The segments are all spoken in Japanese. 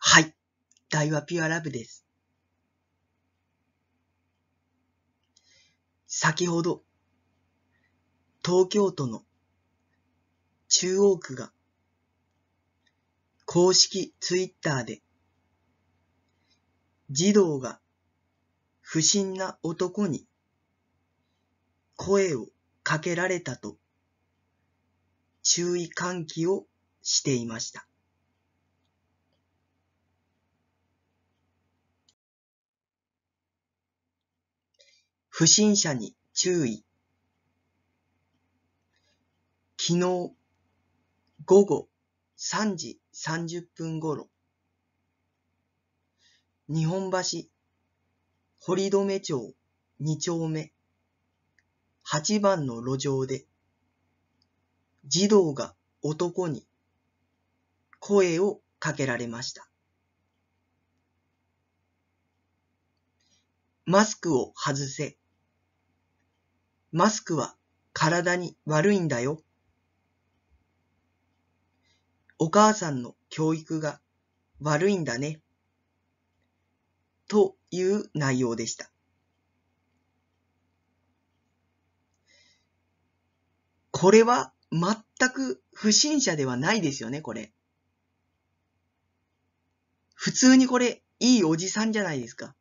はい。大和ピュアラブです。先ほど、東京都の中央区が公式ツイッターで児童が不審な男に声をかけられたと注意喚起をしていました。不審者に注意。昨日午後3時30分頃、日本橋堀留町2丁目8番の路上で児童が男に声をかけられました。マスクを外せ。マスクは体に悪いんだよ。お母さんの教育が悪いんだね。という内容でした。これは全く不審者ではないですよね、これ。普通にこれ、いいおじさんじゃないですか。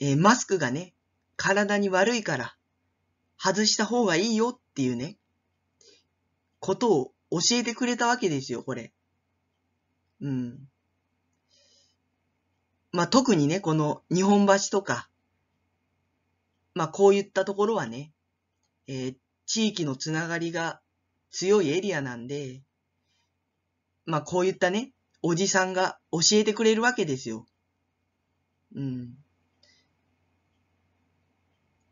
えー、マスクがね、体に悪いから、外した方がいいよっていうね、ことを教えてくれたわけですよ、これ。うん。まあ、特にね、この日本橋とか、まあ、こういったところはね、えー、地域のつながりが強いエリアなんで、まあ、こういったね、おじさんが教えてくれるわけですよ。うん。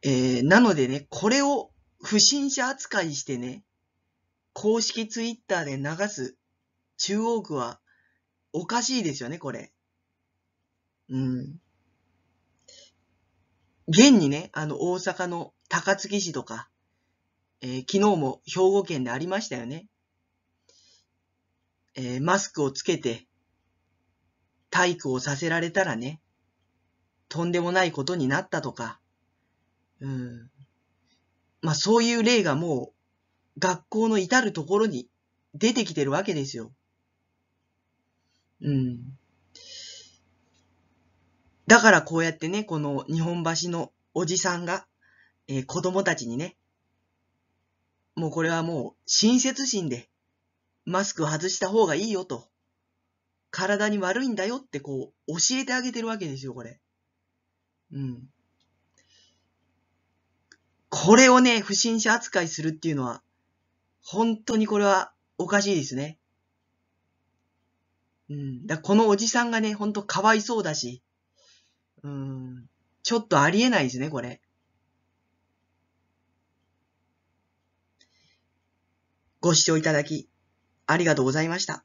えー、なのでね、これを不審者扱いしてね、公式ツイッターで流す中央区はおかしいですよね、これ。うん。現にね、あの、大阪の高槻市とか、えー、昨日も兵庫県でありましたよね。えー、マスクをつけて、体育をさせられたらね、とんでもないことになったとか、うん。まあそういう例がもう学校の至るところに出てきてるわけですよ。うん。だからこうやってね、この日本橋のおじさんが、えー、子供たちにね、もうこれはもう親切心でマスク外した方がいいよと、体に悪いんだよってこう教えてあげてるわけですよ、これ。うん。これをね、不審者扱いするっていうのは、本当にこれはおかしいですね。うん。だこのおじさんがね、本当かわいそうだし、うん。ちょっとありえないですね、これ。ご視聴いただき、ありがとうございました。